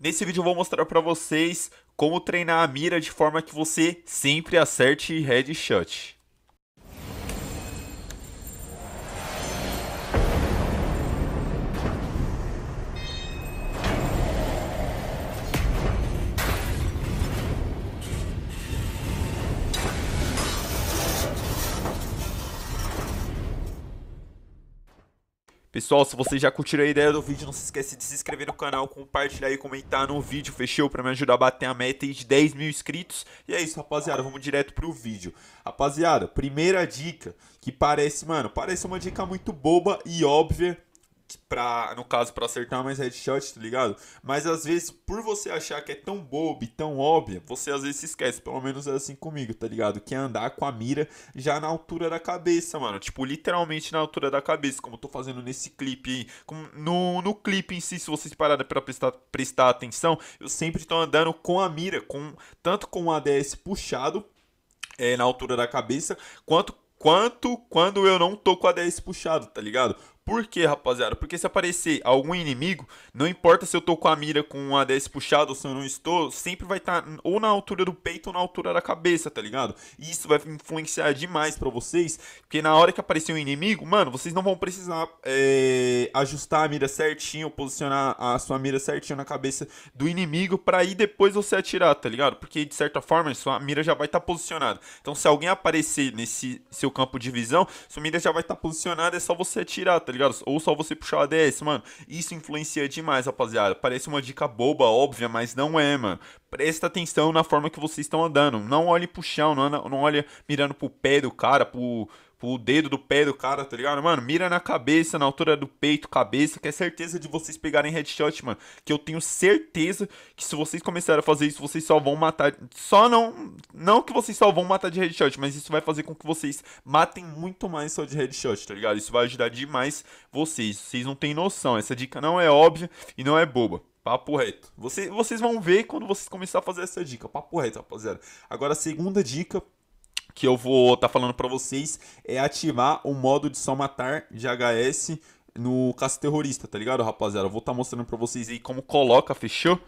Nesse vídeo eu vou mostrar para vocês como treinar a mira de forma que você sempre acerte headshot. Pessoal, se vocês já curtiram a ideia do vídeo, não se esquece de se inscrever no canal, compartilhar e comentar no vídeo, fechou? Pra me ajudar a bater a meta de 10 mil inscritos. E é isso, rapaziada, vamos direto pro vídeo. Rapaziada, primeira dica, que parece, mano, parece uma dica muito boba e óbvia, pra, no caso, para acertar mais headshot, tá ligado? Mas às vezes, por você achar que é tão bobo e tão óbvio, você às vezes se esquece. Pelo menos é assim comigo, tá ligado? Que é andar com a mira já na altura da cabeça, mano. Tipo, literalmente na altura da cabeça, como eu tô fazendo nesse clipe aí. Como no, no clipe em si, se vocês pararem pra prestar, prestar atenção, eu sempre tô andando com a mira, com tanto com o ADS puxado é, na altura da cabeça, quanto quanto quando eu não tô com a 10 puxado, tá ligado? Por quê, rapaziada? Porque se aparecer algum inimigo, não importa se eu tô com a mira com um ADS puxado ou se eu não estou, sempre vai estar tá ou na altura do peito ou na altura da cabeça, tá ligado? E isso vai influenciar demais para vocês, porque na hora que aparecer um inimigo, mano, vocês não vão precisar é, ajustar a mira certinho, posicionar a sua mira certinho na cabeça do inimigo para ir depois você atirar, tá ligado? Porque de certa forma sua mira já vai estar tá posicionada. Então se alguém aparecer nesse seu campo de visão, sua mira já vai estar tá posicionada, é só você atirar, tá ligado? ligado? Ou só você puxar o ADS, mano. Isso influencia demais, rapaziada. Parece uma dica boba, óbvia, mas não é, mano. Presta atenção na forma que vocês estão andando. Não olhe pro chão, não, não olhe mirando pro pé do cara, pro Tipo, o dedo do pé do cara, tá ligado? Mano, mira na cabeça, na altura do peito, cabeça, que é certeza de vocês pegarem headshot, mano. Que eu tenho certeza que se vocês começarem a fazer isso, vocês só vão matar. Só não. Não que vocês só vão matar de headshot, mas isso vai fazer com que vocês matem muito mais só de headshot, tá ligado? Isso vai ajudar demais vocês. Vocês não têm noção. Essa dica não é óbvia e não é boba. Papo reto. Você, vocês vão ver quando vocês começarem a fazer essa dica. Papo reto, rapaziada. Agora, a segunda dica que eu vou estar tá falando para vocês é ativar o modo de só matar de HS no caso terrorista, tá ligado, rapaziada? Eu vou estar tá mostrando para vocês aí como coloca, fechou?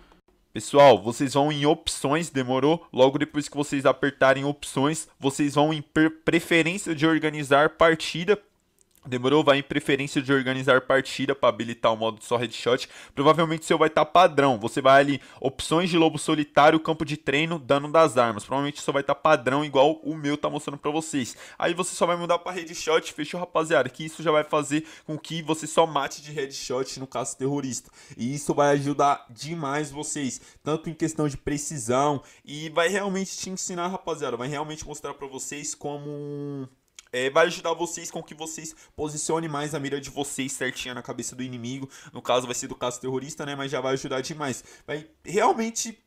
Pessoal, vocês vão em opções, demorou? Logo depois que vocês apertarem opções, vocês vão em preferência de organizar partida, Demorou? Vai em preferência de organizar partida para habilitar o modo só headshot. Provavelmente o seu vai estar tá padrão. Você vai ali, opções de lobo solitário, campo de treino, dano das armas. Provavelmente o seu vai estar tá padrão, igual o meu tá mostrando para vocês. Aí você só vai mudar para headshot, fechou, rapaziada? Que isso já vai fazer com que você só mate de headshot no caso terrorista. E isso vai ajudar demais vocês, tanto em questão de precisão, e vai realmente te ensinar, rapaziada. Vai realmente mostrar para vocês como é, vai ajudar vocês com que vocês posicionem mais a mira de vocês certinha na cabeça do inimigo. No caso, vai ser do caso terrorista, né? Mas já vai ajudar demais. Vai realmente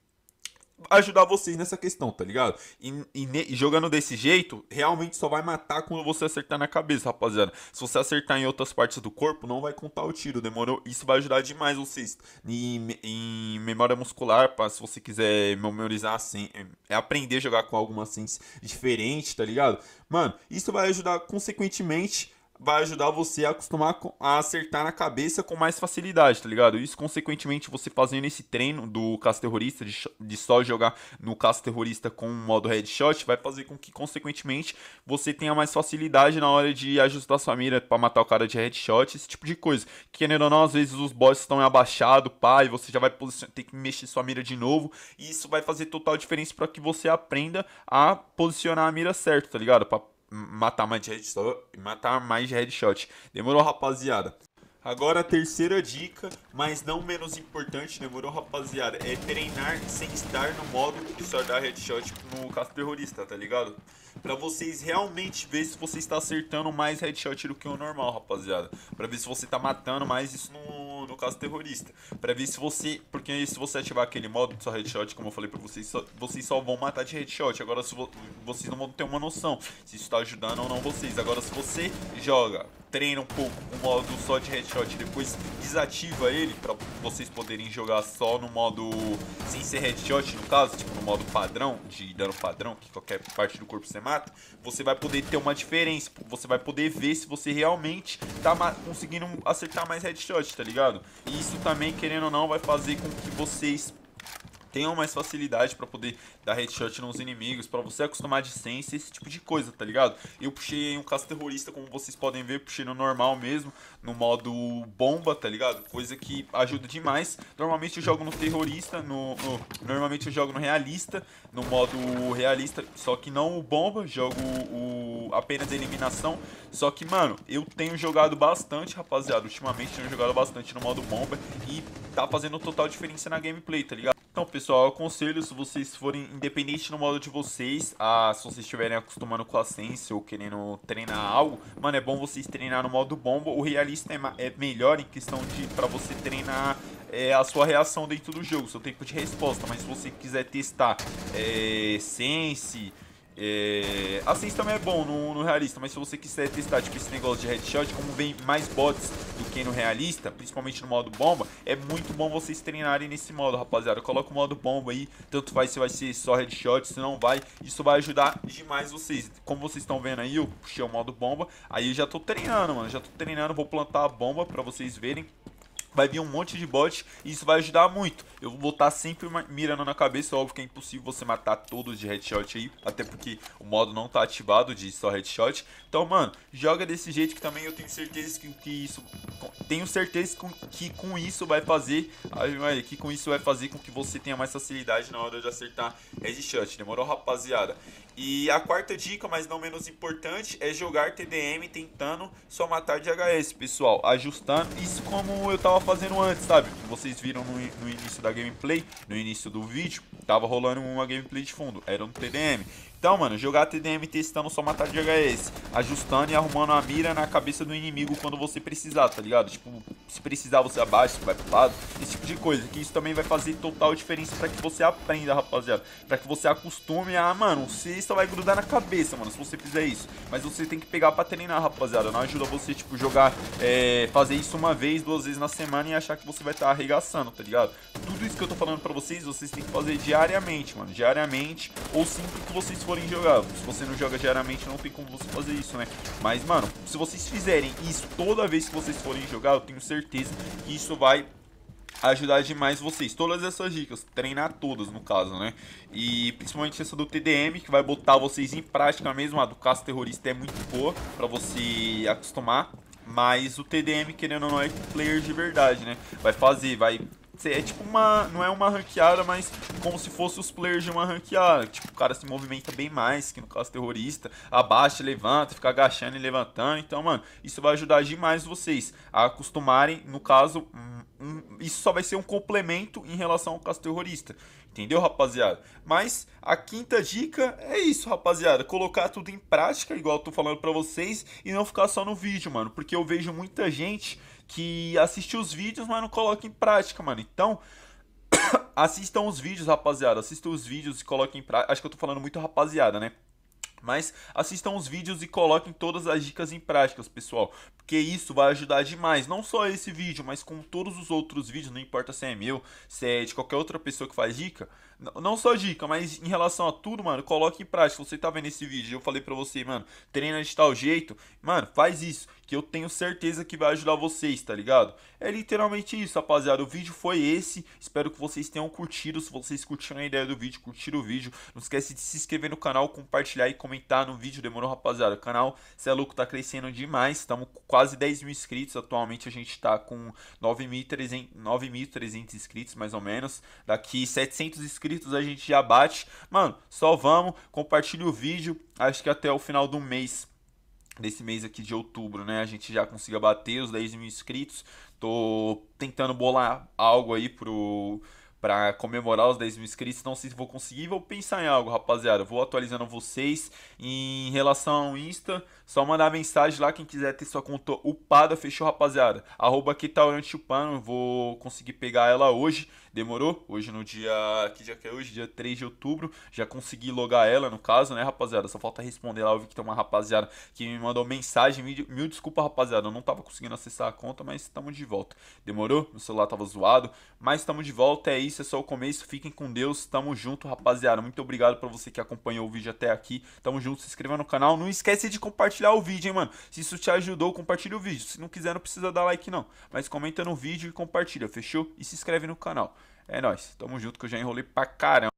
ajudar vocês nessa questão, tá ligado? E, e, e, jogando desse jeito, realmente só vai matar quando você acertar na cabeça, rapaziada. Se você acertar em outras partes do corpo, não vai contar o tiro, demorou? Isso vai ajudar demais vocês em, em memória muscular, pra, se você quiser memorizar assim, é, é aprender a jogar com alguma sense diferente, tá ligado? Mano, isso vai ajudar consequentemente vai ajudar você a acostumar a acertar na cabeça com mais facilidade, tá ligado? Isso, consequentemente, você fazendo esse treino do caça terrorista, de, de só jogar no caça terrorista com o modo headshot, vai fazer com que, consequentemente, você tenha mais facilidade na hora de ajustar sua mira para matar o cara de headshot, esse tipo de coisa. Que, querendo ou não, às vezes os boss estão abaixados, pá, e você já vai ter que mexer sua mira de novo, e isso vai fazer total diferença para que você aprenda a posicionar a mira certo, tá ligado? Pra matar mais headshot, matar mais headshot. Demorou, rapaziada. Agora a terceira dica, mas não menos importante, demorou né? rapaziada, é treinar sem estar no modo que só dá headshot no caso terrorista, tá ligado? Pra vocês realmente ver se você está acertando mais headshot do que o normal, rapaziada. Pra ver se você tá matando mais isso no, no caso terrorista. Pra ver se você, porque se você ativar aquele modo de só headshot, como eu falei pra vocês, só, vocês só vão matar de headshot. Agora vo, vocês não vão ter uma noção se isso tá ajudando ou não vocês. Agora se você joga treina um pouco o modo só de headshot e depois desativa ele para vocês poderem jogar só no modo sem ser headshot, no caso, tipo no modo padrão, de dano padrão, que qualquer parte do corpo você mata, você vai poder ter uma diferença, você vai poder ver se você realmente tá conseguindo acertar mais headshot, tá ligado? E isso também, querendo ou não, vai fazer com que vocês tenham mais facilidade para poder dar headshot nos inimigos, para você acostumar de sense, esse tipo de coisa, tá ligado? Eu puxei um caso terrorista, como vocês podem ver, puxei no normal mesmo, no modo bomba, tá ligado? Coisa que ajuda demais. Normalmente eu jogo no terrorista, no, no normalmente eu jogo no realista, no modo realista, só que não o bomba, jogo o apenas eliminação. Só que, mano, eu tenho jogado bastante, rapaziada, ultimamente tenho jogado bastante no modo bomba e tá fazendo total diferença na gameplay, tá ligado? Então, pessoal, eu aconselho, se vocês forem, independente no modo de vocês, a, ah, se vocês estiverem acostumando com a Sense ou querendo treinar algo, mano, é bom vocês treinar no modo bomba. O realista é, é melhor em questão de, pra você treinar é, a sua reação dentro do jogo, seu tempo de resposta. Mas se você quiser testar é, Sense é, isso também é bom no, no, realista, mas se você quiser testar tipo, esse negócio de headshot, como vem mais bots do que no realista, principalmente no modo bomba, é muito bom vocês treinarem nesse modo, rapaziada. Coloca o modo bomba aí, tanto faz se vai ser só headshot, se não vai, isso vai ajudar demais vocês. Como vocês estão vendo aí, eu puxei o modo bomba, aí eu já tô treinando, mano, já tô treinando, vou plantar a bomba pra vocês verem vai vir um monte de bot e isso vai ajudar muito. Eu vou botar sempre mirando na cabeça, óbvio que é impossível você matar todos de headshot aí, até porque o modo não tá ativado de só headshot. Então, mano, joga desse jeito que também eu tenho certeza que, que isso tenho certeza que com isso vai fazer que com isso vai fazer com que você tenha mais facilidade na hora de acertar headshot. Demorou, rapaziada? E a quarta dica, mas não menos importante, é jogar TDM tentando só matar de HS, pessoal. Ajustando isso como eu tava fazendo antes, sabe? Vocês viram no, no início da gameplay, no início do vídeo, tava rolando uma gameplay de fundo. Era um TDM. Então, mano, jogar TDM testando só matar de HS, ajustando e arrumando a mira na cabeça do inimigo quando você precisar, tá ligado? Tipo, se precisar você abaixa, você vai pro lado, esse tipo de coisa. Que isso também vai fazer total diferença pra que você aprenda, rapaziada. Pra que você acostume a, mano, você só vai grudar na cabeça, mano, se você fizer isso. Mas você tem que pegar pra treinar, rapaziada. Não ajuda você, tipo, jogar, é, fazer isso uma vez, duas vezes na semana e achar que você vai estar tá arregaçando, tá ligado? Tudo isso que eu tô falando pra vocês, vocês têm que fazer diariamente, mano. Diariamente ou sempre que vocês forem forem jogar. Se você não joga diariamente, não tem como você fazer isso, né? Mas, mano, se vocês fizerem isso toda vez que vocês forem jogar, eu tenho certeza que isso vai ajudar demais vocês. Todas essas dicas, treinar todas no caso, né? E principalmente essa do TDM, que vai botar vocês em prática mesmo. A do caso terrorista é muito boa para você acostumar. Mas o TDM, querendo ou não, é player de verdade, né? Vai fazer, vai é tipo uma. Não é uma ranqueada, mas como se fosse os players de uma ranqueada. Tipo, o cara se movimenta bem mais, que no caso terrorista. Abaixa, levanta, fica agachando e levantando. Então, mano, isso vai ajudar demais vocês a acostumarem, no caso. Um, isso só vai ser um complemento em relação ao caso terrorista. Entendeu, rapaziada? Mas a quinta dica é isso, rapaziada. Colocar tudo em prática, igual eu tô falando pra vocês, e não ficar só no vídeo, mano. Porque eu vejo muita gente que assiste os vídeos, mas não coloca em prática, mano. Então, assistam os vídeos, rapaziada. Assistam os vídeos e coloquem em prática. Acho que eu tô falando muito rapaziada, né? Mas assistam os vídeos e coloquem todas as dicas em práticas, pessoal. Porque isso vai ajudar demais. Não só esse vídeo, mas com todos os outros vídeos. Não importa se é meu, se é de qualquer outra pessoa que faz dica. Não só dica, mas em relação a tudo, mano, coloque em prática. Você tá vendo esse vídeo, eu falei pra você, mano, treina de tal jeito. Mano, faz isso, que eu tenho certeza que vai ajudar vocês, tá ligado? É literalmente isso, rapaziada. O vídeo foi esse. Espero que vocês tenham curtido. Se vocês curtiram a ideia do vídeo, curtiram o vídeo. Não esquece de se inscrever no canal, compartilhar e comentar no vídeo. Demorou, rapaziada? O canal, cê é louco, tá crescendo demais. Estamos com quase 10 mil inscritos. Atualmente a gente tá com 9.300 inscritos, mais ou menos. Daqui 700 inscritos inscritos a gente já bate. Mano, só vamos, compartilha o vídeo. Acho que até o final do mês desse mês aqui de outubro, né? A gente já consiga bater os 10 mil inscritos. Tô tentando bolar algo aí pro para comemorar os 10 mil inscritos. Não sei se vou conseguir, vou pensar em algo, rapaziada. Vou atualizando vocês em relação ao Insta. Só mandar mensagem lá quem quiser ter sua conta upada, fechou, rapaziada. Arroba aqui tá Chupano, vou conseguir pegar ela hoje. Demorou? Hoje no dia. Que dia que é hoje? Dia 3 de outubro. Já consegui logar ela, no caso, né, rapaziada? Só falta responder lá. Eu vi que tem uma rapaziada que me mandou mensagem. Mil desculpa, rapaziada. Eu não tava conseguindo acessar a conta, mas estamos de volta. Demorou? Meu celular tava zoado. Mas estamos de volta. É isso, é só o começo. Fiquem com Deus. Tamo junto, rapaziada. Muito obrigado pra você que acompanhou o vídeo até aqui. Tamo junto. Se inscreva no canal. Não esquece de compartilhar o vídeo, hein, mano? Se isso te ajudou, compartilha o vídeo. Se não quiser, não precisa dar like, não. Mas comenta no vídeo e compartilha, fechou? E se inscreve no canal. É nóis. Tamo junto que eu já enrolei pra caramba.